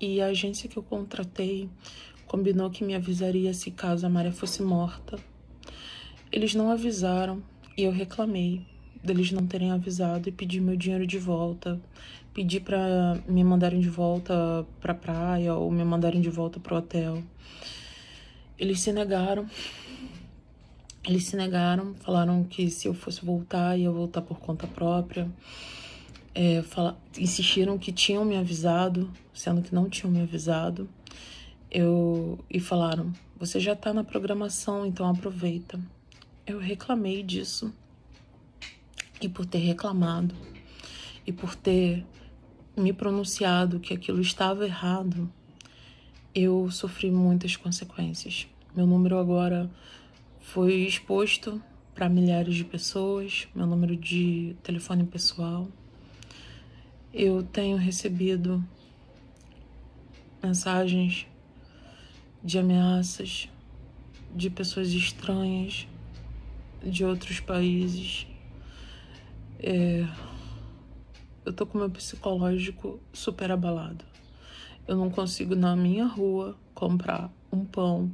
e a agência que eu contratei combinou que me avisaria se caso a Maria fosse morta. Eles não avisaram e eu reclamei deles não terem avisado e pedi meu dinheiro de volta, pedi para me mandarem de volta para a praia ou me mandarem de volta para o hotel. Eles se negaram. Eles se negaram, falaram que se eu fosse voltar ia voltar por conta própria é, fala, insistiram que tinham me avisado, sendo que não tinham me avisado. Eu, e falaram: Você já tá na programação, então aproveita. Eu reclamei disso. E por ter reclamado, e por ter me pronunciado que aquilo estava errado, eu sofri muitas consequências. Meu número agora foi exposto para milhares de pessoas, meu número de telefone pessoal eu tenho recebido mensagens de ameaças de pessoas estranhas de outros países. É... Eu tô com meu psicológico super abalado. Eu não consigo na minha rua comprar um pão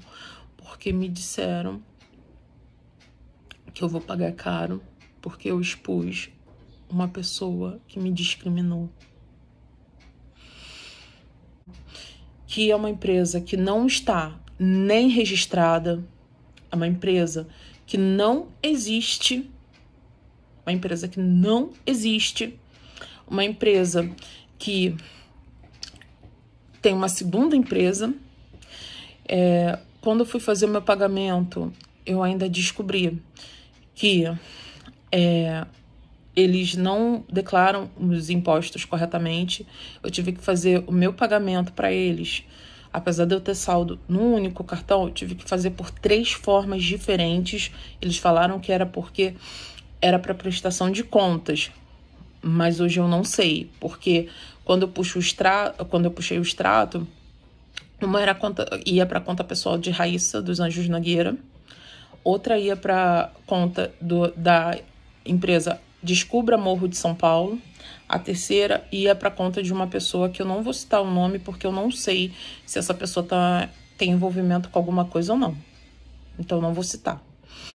porque me disseram que eu vou pagar caro porque eu expus uma pessoa que me discriminou. Que é uma empresa que não está nem registrada, é uma empresa que não existe, uma empresa que não existe, uma empresa que tem uma segunda empresa. É, quando eu fui fazer o meu pagamento, eu ainda descobri que é, eles não declaram os impostos corretamente. Eu tive que fazer o meu pagamento para eles. Apesar de eu ter saldo num único cartão, eu tive que fazer por três formas diferentes. Eles falaram que era porque era para prestação de contas, mas hoje eu não sei, porque quando eu puxo o extrato, quando eu puxei o extrato, uma era conta, ia para conta pessoal de Raíssa dos Anjos Nogueira, outra ia para conta do, da empresa Descubra Morro de São Paulo. A terceira ia para conta de uma pessoa que eu não vou citar o nome porque eu não sei se essa pessoa tá, tem envolvimento com alguma coisa ou não. Então não vou citar.